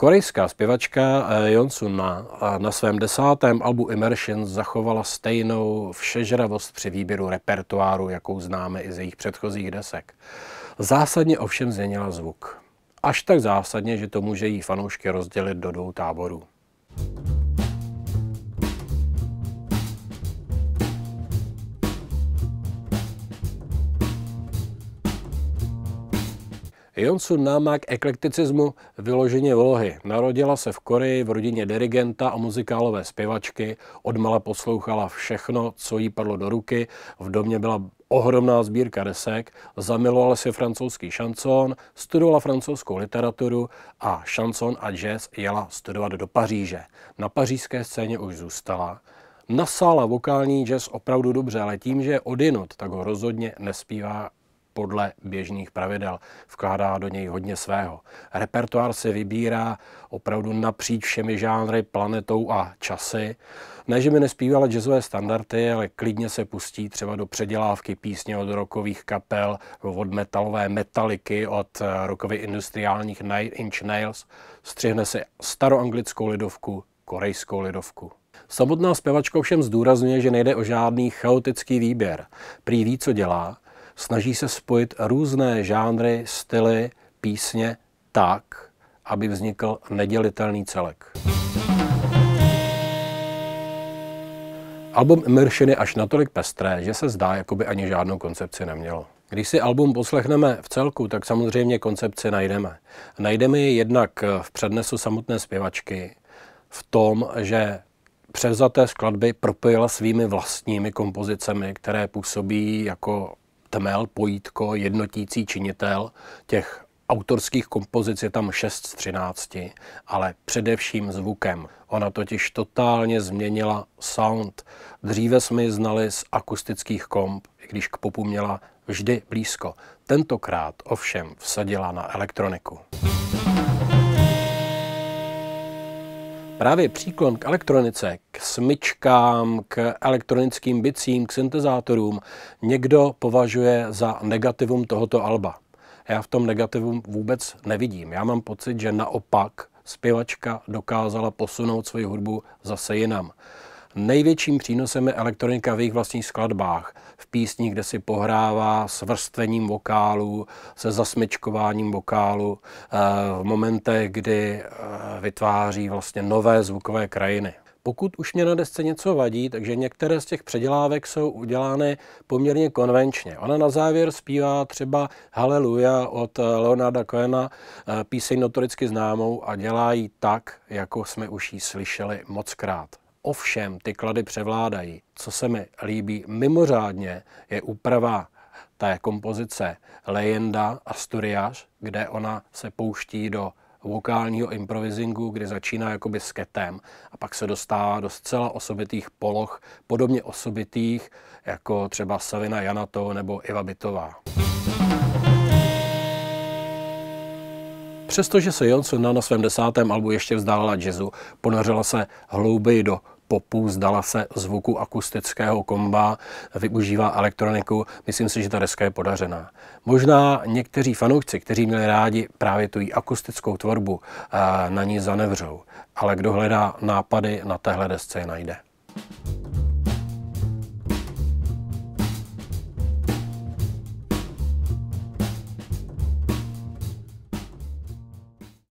Korejská zpěvačka Jonsuna eh, na svém desátém albu Immersion zachovala stejnou všežravost při výběru repertoáru, jakou známe i z jejich předchozích desek. Zásadně ovšem změnila zvuk. Až tak zásadně, že to může jí fanoušky rozdělit do dvou táborů. Jonsun námák eklekticismu vyloženě vlohy. Narodila se v Koreji v rodině dirigenta a muzikálové zpěvačky. Odmala poslouchala všechno, co jí padlo do ruky. V domě byla ohromná sbírka desek, zamilovala si francouzský šanson, studovala francouzskou literaturu a šanson a jazz jela studovat do Paříže. Na pařížské scéně už zůstala nasála vokální jazz opravdu dobře, ale tím, že je odinut, tak ho rozhodně nespívá podle běžných pravidel. Vkládá do něj hodně svého. Repertoár se vybírá opravdu napříč všemi žánry, planetou a časy. Ne, že by nespívala jazzové standardy, ale klidně se pustí třeba do předělávky písně od rokových kapel, od metalové metaliky, od eh, rokově industriálních Nine Inch Nails. Střihne se staroanglickou lidovku, korejskou lidovku. Samotná zpěvačka všem zdůrazňuje, že nejde o žádný chaotický výběr. Prý ví, co dělá snaží se spojit různé žánry, styly, písně tak, aby vznikl nedělitelný celek. Album Immersion je až natolik pestré, že se zdá, jako by ani žádnou koncepci nemělo. Když si album poslechneme v celku, tak samozřejmě koncepci najdeme. Najdeme ji jednak v přednesu samotné zpěvačky, v tom, že převzaté skladby propojila svými vlastními kompozicemi, které působí jako tmel, pojítko, jednotící činitel těch Autorských kompozic je tam 6 z 13, ale především zvukem. Ona totiž totálně změnila sound. Dříve jsme ji znali z akustických komp, i když k popu měla vždy blízko. Tentokrát ovšem vsadila na elektroniku. Právě příklon k elektronice, k smyčkám, k elektronickým bicím, k syntezátorům, někdo považuje za negativum tohoto alba. Já v tom negativum vůbec nevidím. Já mám pocit, že naopak zpěvačka dokázala posunout svoji hudbu zase jinam. Největším přínosem je elektronika v jejich vlastních skladbách. V písních, kde si pohrává s vrstvením vokálu, se zasmyčkováním vokálu, eh, v momentech, kdy eh, vytváří vlastně nové zvukové krajiny. Pokud už mě na desce něco vadí, takže některé z těch předělávek jsou udělány poměrně konvenčně. Ona na závěr zpívá třeba Haleluja od Leonarda Cohena, eh, píseň notoricky známou a dělá ji tak, jako jsme už ji slyšeli mockrát. Ovšem ty klady převládají. Co se mi líbí mimořádně je úprava té kompozice Leyenda Asturias, kde ona se pouští do vokálního improvisingu, kde začíná jakoby s ketem a pak se dostává do zcela osobitých poloh, podobně osobitých, jako třeba Savina Janato nebo Iva Bitová. Přestože se Johnson na svém desátém albu ještě vzdálila jazzu, ponořila se hlouběji do popu, zdala se zvuku akustického komba, využívá elektroniku. Myslím si, že ta deska je podařená. Možná někteří fanoušci, kteří měli rádi právě tu akustickou tvorbu, eh, na ní zanevřou. Ale kdo hledá nápady, na téhle desce je najde.